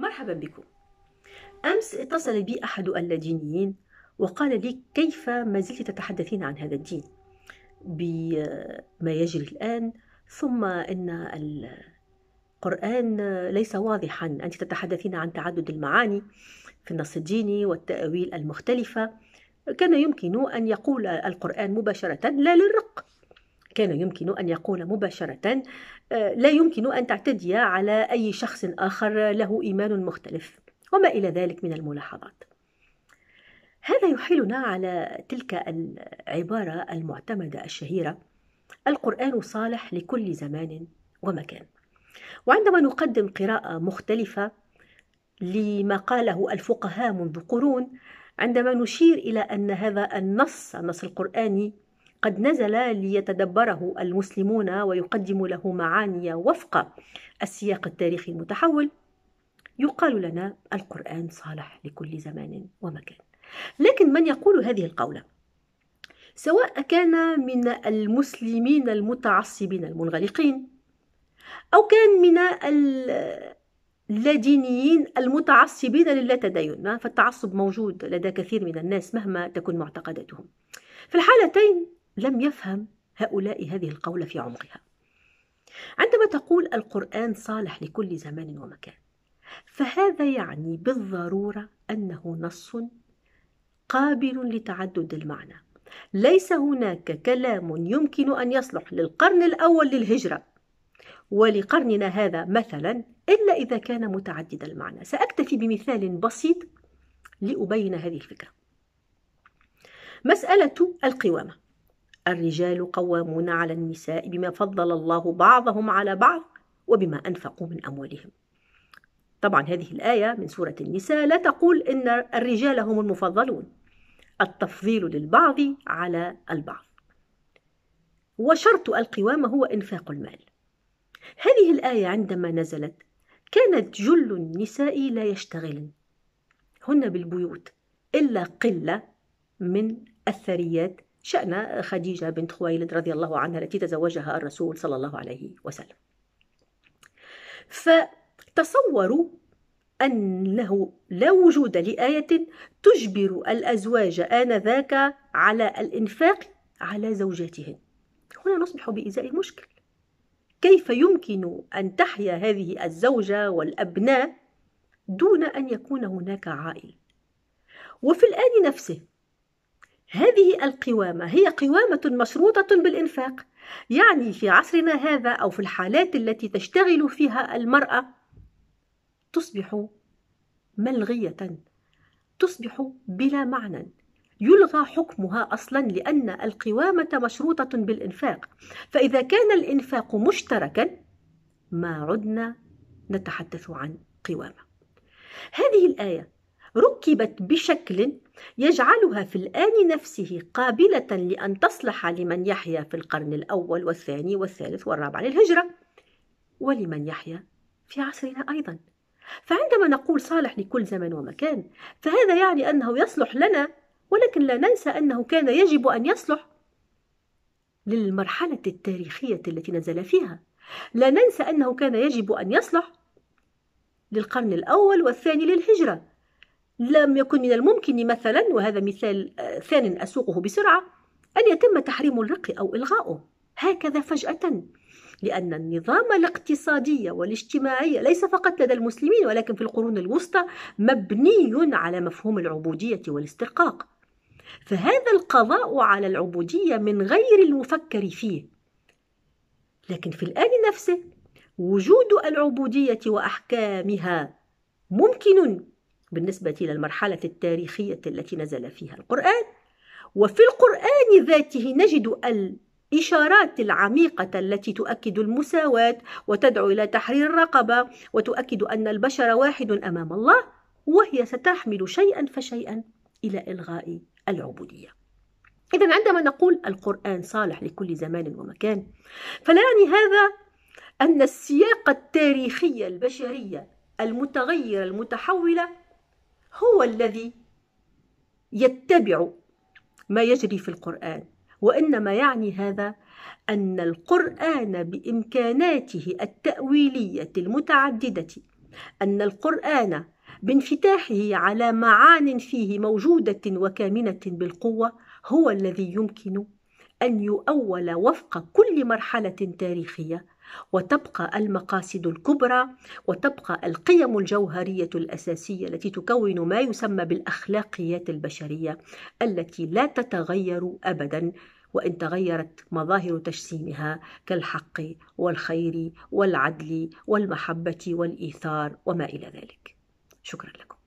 مرحبا بكم أمس اتصل بي أحد اللادينيين وقال لي كيف ما زلت تتحدثين عن هذا الدين بما يجري الآن ثم إن القرآن ليس واضحا أنت تتحدثين عن تعدد المعاني في النص الديني والتأويل المختلفة كان يمكن أن يقول القرآن مباشرة لا للرق كان يمكن أن يقول مباشرة آه، لا يمكن أن تعتدي على أي شخص آخر له إيمان مختلف وما إلى ذلك من الملاحظات هذا يحيلنا على تلك العبارة المعتمدة الشهيرة القرآن صالح لكل زمان ومكان وعندما نقدم قراءة مختلفة لما قاله الفقهاء منذ قرون عندما نشير إلى أن هذا النص النص القرآني قد نزل ليتدبره المسلمون ويقدم له معاني وفق السياق التاريخي المتحول يقال لنا القرآن صالح لكل زمان ومكان لكن من يقول هذه القولة سواء كان من المسلمين المتعصبين المنغلقين أو كان من اللادينيين المتعصبين للاتدين فالتعصب موجود لدى كثير من الناس مهما تكن معتقداتهم في الحالتين لم يفهم هؤلاء هذه القولة في عمقها عندما تقول القرآن صالح لكل زمان ومكان فهذا يعني بالضرورة أنه نص قابل لتعدد المعنى ليس هناك كلام يمكن أن يصلح للقرن الأول للهجرة ولقرننا هذا مثلا إلا إذا كان متعدد المعنى سأكتفي بمثال بسيط لأبين هذه الفكرة مسألة القوامة الرجال قوامون على النساء بما فضل الله بعضهم على بعض وبما أنفقوا من أموالهم طبعا هذه الآية من سورة النساء لا تقول إن الرجال هم المفضلون التفضيل للبعض على البعض وشرط القوام هو إنفاق المال هذه الآية عندما نزلت كانت جل النساء لا يشتغلن هن بالبيوت إلا قلة من الثريات شأن خديجة بنت خويلد رضي الله عنها التي تزوجها الرسول صلى الله عليه وسلم فتصوروا أنه لا وجود لآية تجبر الأزواج آنذاك على الإنفاق على زوجاتهن هنا نصبح بإزاء المشكل كيف يمكن أن تحيا هذه الزوجة والأبناء دون أن يكون هناك عائل وفي الآن نفسه هذه القوامة هي قوامة مشروطة بالإنفاق يعني في عصرنا هذا أو في الحالات التي تشتغل فيها المرأة تصبح ملغية تصبح بلا معنى يلغى حكمها اصلا لان القوامه مشروطه بالانفاق فاذا كان الانفاق مشتركا ما عدنا نتحدث عن قوامه هذه الايه ركبت بشكل يجعلها في الآن نفسه قابلة لأن تصلح لمن يحيا في القرن الأول والثاني والثالث والرابع للهجرة ولمن يحيا في عصرنا أيضا فعندما نقول صالح لكل زمن ومكان فهذا يعني أنه يصلح لنا ولكن لا ننسى أنه كان يجب أن يصلح للمرحلة التاريخية التي نزل فيها لا ننسى أنه كان يجب أن يصلح للقرن الأول والثاني للهجرة لم يكن من الممكن مثلا وهذا مثال آه، ثان أسوقه بسرعة أن يتم تحريم الرق أو إلغاؤه هكذا فجأة لأن النظام الاقتصادي والاجتماعي ليس فقط لدى المسلمين ولكن في القرون الوسطى مبني على مفهوم العبودية والاسترقاق فهذا القضاء على العبودية من غير المفكر فيه لكن في الآن نفسه وجود العبودية وأحكامها ممكن بالنسبة إلى المرحلة التاريخية التي نزل فيها القرآن وفي القرآن ذاته نجد الإشارات العميقة التي تؤكد المساواة وتدعو إلى تحرير الرقبة وتؤكد أن البشر واحد أمام الله وهي ستحمل شيئا فشيئا إلى إلغاء العبودية إذا عندما نقول القرآن صالح لكل زمان ومكان فلا يعني هذا أن السياق التاريخي البشرية المتغيرة المتحولة هو الذي يتبع ما يجري في القرآن وإنما يعني هذا أن القرآن بإمكاناته التأويلية المتعددة أن القرآن بانفتاحه على معان فيه موجودة وكامنة بالقوة هو الذي يمكن أن يؤول وفق كل مرحلة تاريخية وتبقى المقاصد الكبرى وتبقى القيم الجوهريه الاساسيه التي تكون ما يسمى بالاخلاقيات البشريه التي لا تتغير ابدا وان تغيرت مظاهر تجسيمها كالحق والخير والعدل والمحبه والايثار وما الى ذلك شكرا لكم